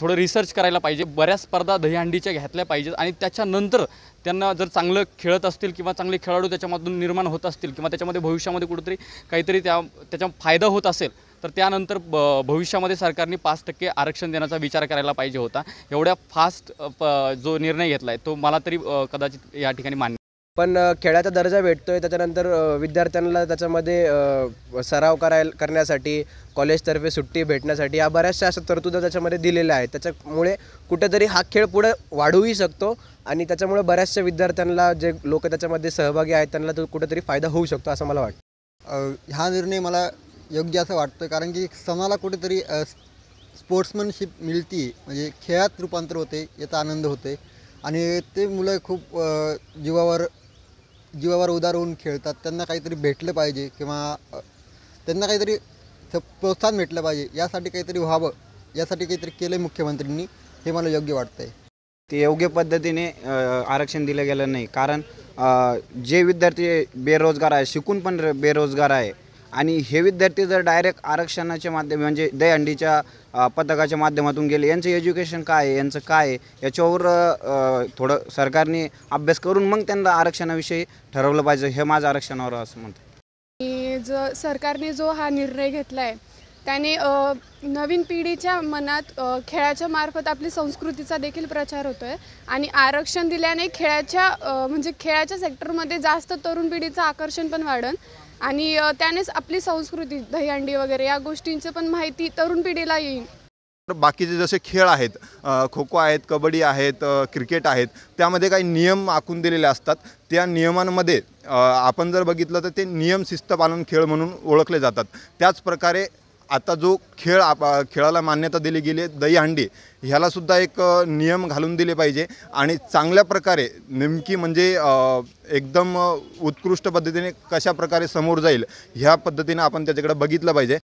थोडं रिसर्च करायला पाहिजे बऱ्याच स्पर्धा दहीहंडीच्या घेतल्या पाहिजेत आणि त्याच्यानंतर त्यांना जर चांगलं खेळत असतील किंवा चांगले खेळाडू त्याच्यामधून निर्माण होत असतील किंवा त्याच्यामध्ये भविष्यामध्ये कुठेतरी काहीतरी त्या त्याच्या फायदा होत असेल तर त्यानंतर ब भविष्यामध्ये सरकारने पाच टक्के आरक्षण देण्याचा विचार करायला पाहिजे होता एवढ्या फास्ट प जो निर्णय घेतला आहे तो मला तरी कदाचित या ठिकाणी मान्य पण खेळाचा दर्जा भेटतो आहे त्याच्यानंतर विद्यार्थ्यांना त्याच्यामध्ये सराव करायला करण्यासाठी कॉलेजतर्फे सुट्टी भेटण्यासाठी या बऱ्याचशा अशा तरतुदा त्याच्यामध्ये दिलेल्या आहेत त्याच्यामुळे कुठेतरी हा खेळ पुढे वाढूही शकतो आणि त्याच्यामुळे बऱ्याचशा विद्यार्थ्यांना जे लोक त्याच्यामध्ये सहभागी आहेत त्यांना तो कुठेतरी फायदा होऊ शकतो असं मला वाटतं हा निर्णय मला योग्य असं वाटतं कारण की समाला कुठेतरी स्पोर्ट्समनशिप मिळती म्हणजे खेळात रूपांतर होते याचा आनंद होते आणि ते मुलं खूप जीवावर जीवावर उदार होऊन खेळतात त्यांना काहीतरी भेटलं पाहिजे किंवा त्यांना काहीतरी प्रोत्साहन भेटलं पाहिजे यासाठी काहीतरी व्हावं यासाठी काहीतरी केलं आहे मुख्यमंत्र्यांनी हे मला योग्य वाटतं आहे ते योग्य पद्धतीने आरक्षण दिलं गेलं नाही कारण जे विद्यार्थी बेरोजगार आहे शिकून पण बेरोजगार आहे आणि हे विद्यार्थी जर डायरेक्ट आरक्षणाच्या माध्यम म्हणजे दहीहंडीच्या पथकाच्या माध्यमातून गेले यांचं एज्युकेशन काय आहे यांचं काय आहे याच्यावर थोडं सरकारने अभ्यास करून मग त्यांना आरक्षणाविषयी ठरवलं पाहिजे हे माझं आरक्षणावर असं म्हणतं ज सरकारने जो हा निर्णय घेतला आहे त्याने नवीन पिढीच्या मनात खेळाच्या मार्फत आपली संस्कृतीचा देखील प्रचार होतो आहे आणि आरक्षण दिल्याने खेळाच्या म्हणजे खेळाच्या सेक्टरमध्ये जास्त तरुण पिढीचं आकर्षण पण वाढन आणि त्यानेच आपली संस्कृती दहीहंडी वगैरे या गोष्टींचं पण माहिती तरुण पिढीला येईल तर बाकीचे जसे खेळ आहेत खो खो आहेत कबड्डी आहेत क्रिकेट आहेत त्यामध्ये काही नियम आखून दिलेले असतात त्या नियमांमध्ये आपण जर बघितलं तर ते नियम शिस्तपालन खेळ म्हणून ओळखले जातात त्याचप्रकारे आता जो खेळ आप खेळाला मान्यता दिली गेली दहीहंडी ह्यालासुद्धा एक नियम घालून दिले पाहिजे आणि चांगल्या प्रकारे नेमकी म्हणजे एकदम उत्कृष्ट पद्धतीने कशा प्रकारे समोर जाईल ह्या पद्धतीने आपण त्याच्याकडे बघितलं पाहिजे